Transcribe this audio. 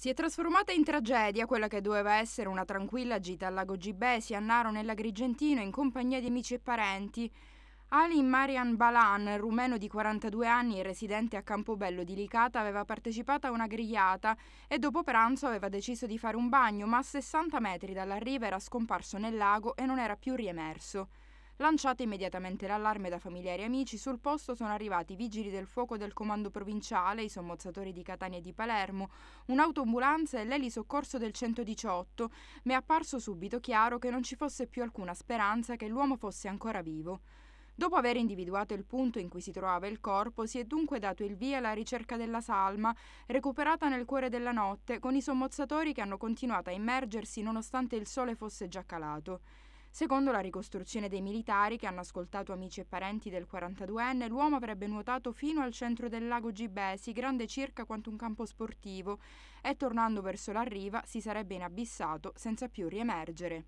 Si è trasformata in tragedia quella che doveva essere una tranquilla gita al lago Gibesi, a Naro, nell'Agrigentino, in compagnia di amici e parenti. Ali Marian Balan, rumeno di 42 anni e residente a Campobello di Licata, aveva partecipato a una grigliata e dopo pranzo aveva deciso di fare un bagno, ma a 60 metri dalla riva era scomparso nel lago e non era più riemerso. Lanciato immediatamente l'allarme da familiari e amici, sul posto sono arrivati i vigili del fuoco del comando provinciale, i sommozzatori di Catania e di Palermo, un'autoambulanza e l'elisoccorso del 118, ma è apparso subito chiaro che non ci fosse più alcuna speranza che l'uomo fosse ancora vivo. Dopo aver individuato il punto in cui si trovava il corpo, si è dunque dato il via alla ricerca della salma, recuperata nel cuore della notte, con i sommozzatori che hanno continuato a immergersi nonostante il sole fosse già calato. Secondo la ricostruzione dei militari che hanno ascoltato amici e parenti del 42enne, l'uomo avrebbe nuotato fino al centro del lago Gibesi, grande circa quanto un campo sportivo, e tornando verso la riva si sarebbe inabissato senza più riemergere.